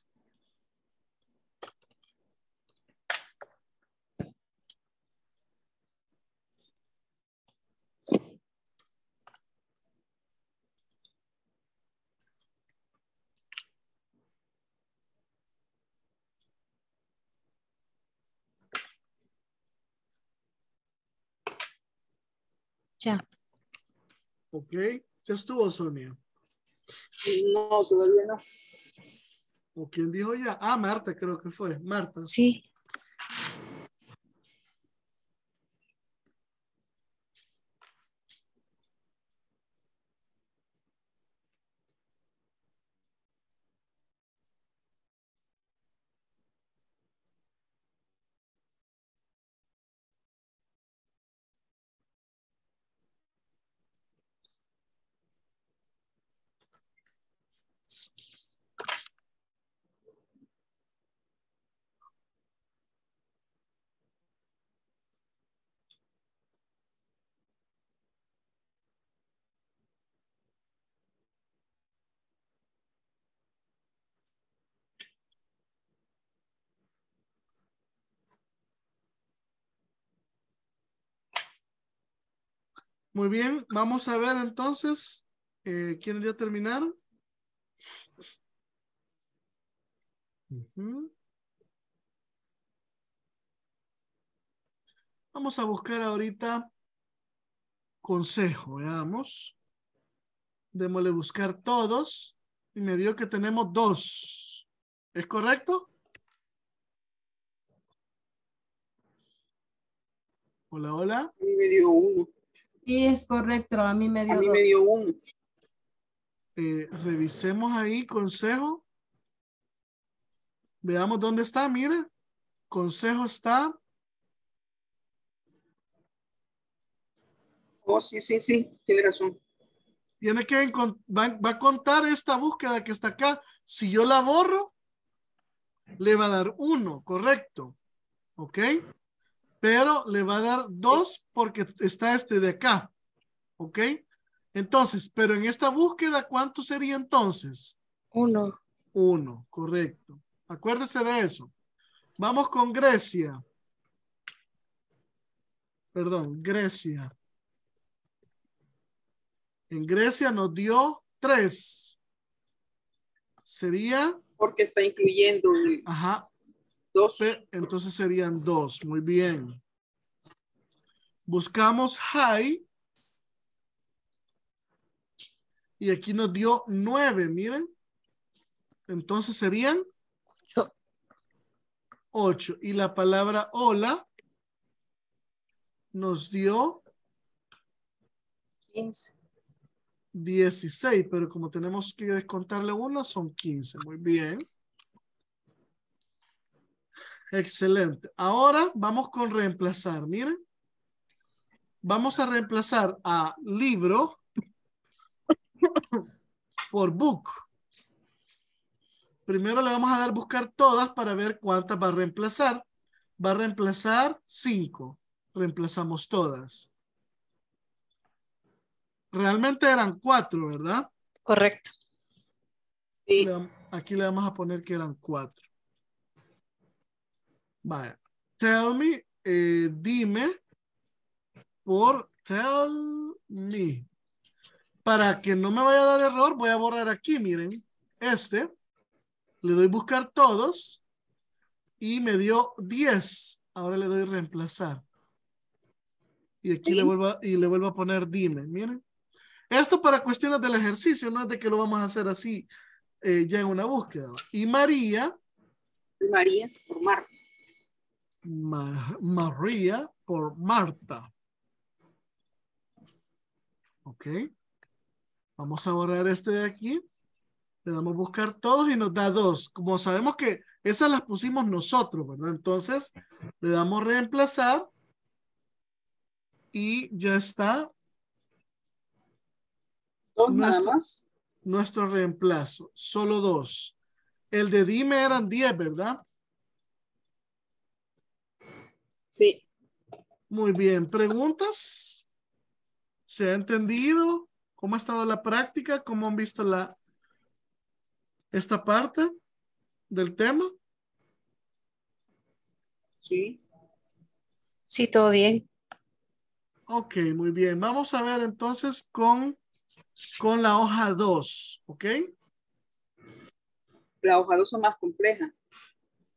Ya. Ok, ya estuvo Sonia. No, todavía no o quien dijo ya, ah, Marta creo que fue, Marta. Sí. Muy bien, vamos a ver entonces. Eh, ya terminaron. Vamos a buscar ahorita consejo, veamos. Démosle buscar todos. Y me dio que tenemos dos. ¿Es correcto? Hola, hola. me dio uno y es correcto, a mí me dio, a uno. Eh, revisemos ahí, consejo. Veamos dónde está, mira Consejo está. Oh, sí, sí, sí, tiene razón. Tiene que va, va a contar esta búsqueda que está acá. Si yo la borro, le va a dar uno, correcto. ¿Ok? pero le va a dar dos porque está este de acá. ¿Ok? Entonces, pero en esta búsqueda, ¿cuánto sería entonces? Uno. Uno, correcto. Acuérdese de eso. Vamos con Grecia. Perdón, Grecia. En Grecia nos dio tres. Sería. Porque está incluyendo. Ajá, Dos. Entonces serían dos. Muy bien. Buscamos high. Y aquí nos dio nueve, miren. Entonces serían ocho. Y la palabra hola nos dio 15. 16, pero como tenemos que descontarle uno, son 15. Muy bien. Excelente. Ahora vamos con reemplazar. Miren. Vamos a reemplazar a libro por book. Primero le vamos a dar buscar todas para ver cuántas va a reemplazar. Va a reemplazar cinco. Reemplazamos todas. Realmente eran cuatro, ¿verdad? Correcto. Sí. Aquí le vamos a poner que eran cuatro. Vaya. Tell me, eh, dime por tell me. Para que no me vaya a dar error, voy a borrar aquí, miren, este. Le doy buscar todos y me dio 10. Ahora le doy reemplazar. Y aquí le, vuelvo a, y le vuelvo a poner dime, miren. Esto para cuestiones del ejercicio, no es de que lo vamos a hacer así eh, ya en una búsqueda. Y María. María, por Marta. María por Marta. Ok. Vamos a borrar este de aquí. Le damos buscar todos y nos da dos. Como sabemos que esas las pusimos nosotros, ¿verdad? Entonces le damos reemplazar y ya está. Dos más. Nuestro reemplazo, solo dos. El de dime eran diez, ¿verdad? Sí. Muy bien. ¿Preguntas? ¿Se ha entendido? ¿Cómo ha estado la práctica? ¿Cómo han visto la, esta parte del tema? Sí. Sí, todo bien. Ok, muy bien. Vamos a ver entonces con, con la hoja 2, ¿ok? La hoja 2 es más compleja.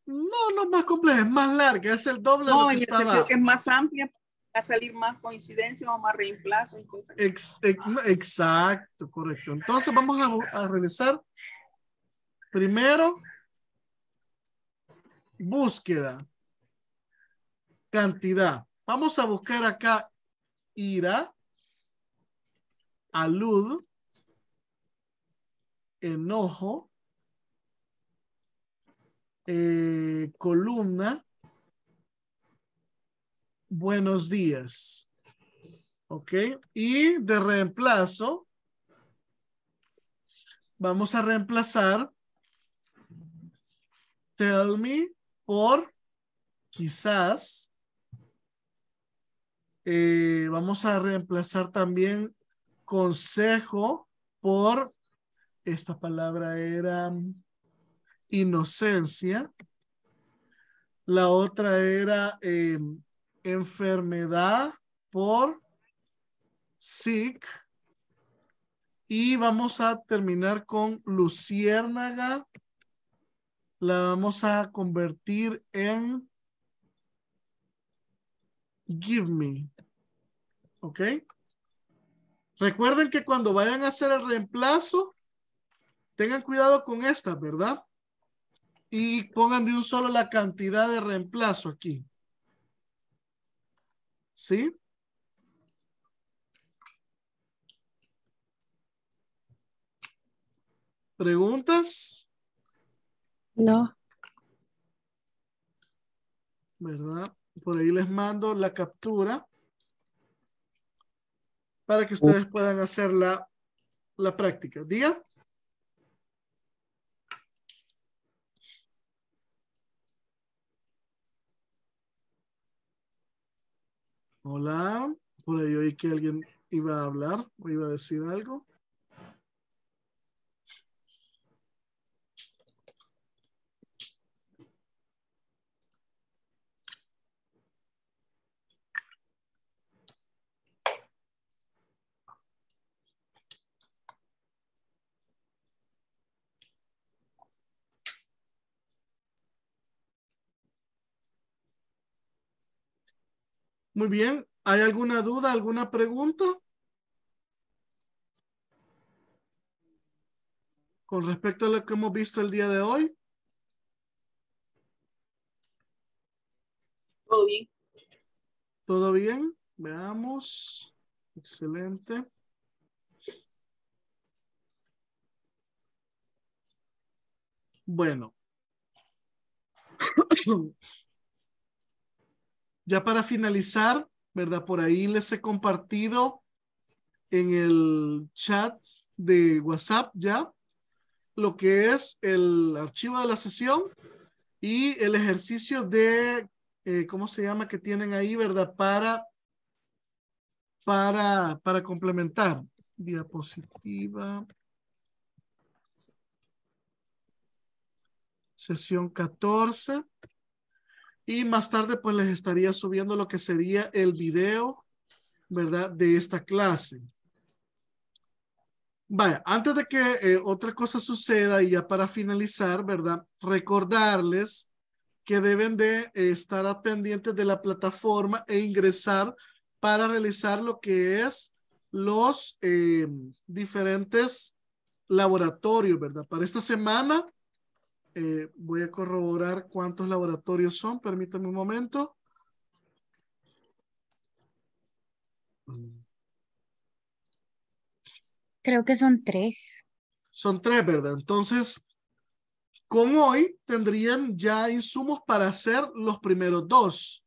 No, no es más compleja, es más larga, es el doble de lo que en estaba. es más amplia, va a salir más coincidencia o más reemplazo y exacto, correcto. Entonces vamos a, regresar primero búsqueda, cantidad. Vamos a buscar acá ira, alud, enojo, eh, columna, buenos días. ¿Ok? Y de reemplazo, vamos a reemplazar tell me por quizás. Eh, vamos a reemplazar también consejo por, esta palabra era inocencia. La otra era eh, enfermedad por sick. Y vamos a terminar con luciérnaga. La vamos a convertir en give me. ¿Ok? Recuerden que cuando vayan a hacer el reemplazo, tengan cuidado con esta ¿verdad? y pongan de un solo la cantidad de reemplazo aquí. ¿Sí? ¿Preguntas? No. ¿Verdad? Por ahí les mando la captura para que ustedes puedan hacer la, práctica. día Hola, por ahí oí que alguien iba a hablar o iba a decir algo. Muy bien. ¿Hay alguna duda, alguna pregunta? Con respecto a lo que hemos visto el día de hoy. Todo bien. Todo bien. Veamos. Excelente. Bueno. Ya para finalizar, ¿verdad? Por ahí les he compartido en el chat de WhatsApp ya lo que es el archivo de la sesión y el ejercicio de, eh, ¿cómo se llama? Que tienen ahí, ¿verdad? Para, para, para complementar. Diapositiva. Sesión 14. Y más tarde, pues les estaría subiendo lo que sería el video, ¿verdad? De esta clase. Vaya, antes de que eh, otra cosa suceda y ya para finalizar, ¿verdad? Recordarles que deben de eh, estar pendientes de la plataforma e ingresar para realizar lo que es los eh, diferentes laboratorios, ¿verdad? Para esta semana eh, voy a corroborar cuántos laboratorios son. Permítame un momento. Creo que son tres. Son tres, ¿verdad? Entonces, con hoy tendrían ya insumos para hacer los primeros dos.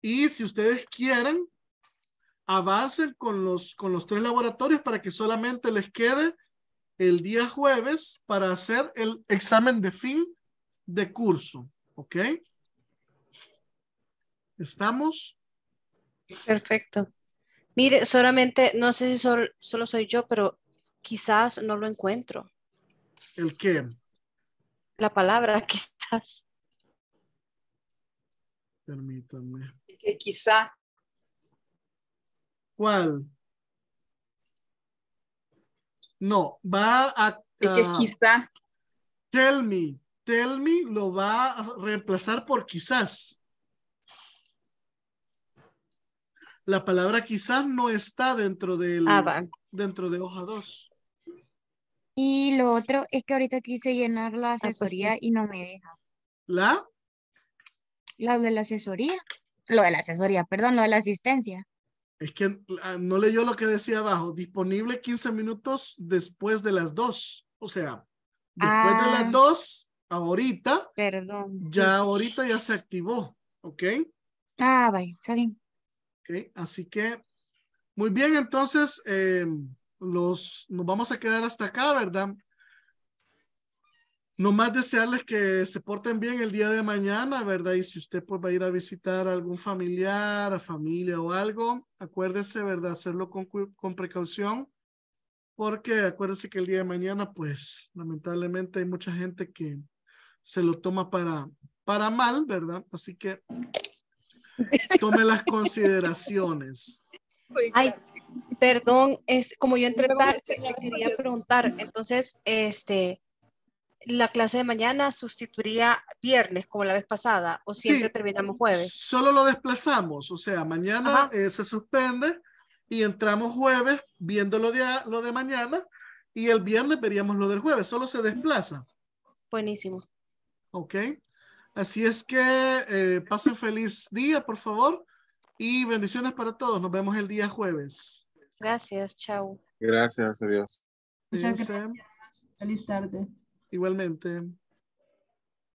Y si ustedes quieren, avancen con los, con los tres laboratorios para que solamente les quede el día jueves para hacer el examen de fin de curso. ¿Ok? ¿Estamos? Perfecto. Mire, solamente, no sé si solo soy yo, pero quizás no lo encuentro. ¿El qué? La palabra, quizás. Permítanme. Que quizá. ¿Cuál? No, va a... Es que ah, quizá. Tell me, tell me lo va a reemplazar por quizás. La palabra quizás no está dentro del... Ah, dentro de hoja 2. Y lo otro es que ahorita quise llenar la ah, pues asesoría y no me deja. ¿La? La de la asesoría. Lo de la asesoría, perdón, lo de la asistencia. Es que ah, no leyó lo que decía abajo, disponible 15 minutos después de las 2. O sea, después de las 2, ah. ahorita. Perdón. Ya ahorita ya se activó, ¿ok? Ah, bye, Ok, así que, muy bien, entonces, eh, los, nos vamos a quedar hasta acá, ¿verdad? Nomás desearles que se porten bien el día de mañana, ¿verdad? Y si usted pues va a ir a visitar a algún familiar, a familia o algo, acuérdese, ¿verdad? Hacerlo con, con precaución, porque acuérdese que el día de mañana, pues lamentablemente hay mucha gente que se lo toma para, para mal, ¿verdad? Así que tome las consideraciones. Ay, perdón, es, como yo entré tarde, quería preguntar, entonces, este la clase de mañana sustituiría viernes, como la vez pasada, o siempre terminamos jueves? Solo lo desplazamos, o sea, mañana eh, se suspende y entramos jueves viendo lo de, de mañana y el viernes veríamos lo del jueves, solo se desplaza. Buenísimo. Ok. Así es que eh, pasen feliz día, por favor, y bendiciones para todos. Nos vemos el día jueves. Gracias, chao. Gracias, adiós. Muchas gracias. Feliz tarde. Igualmente.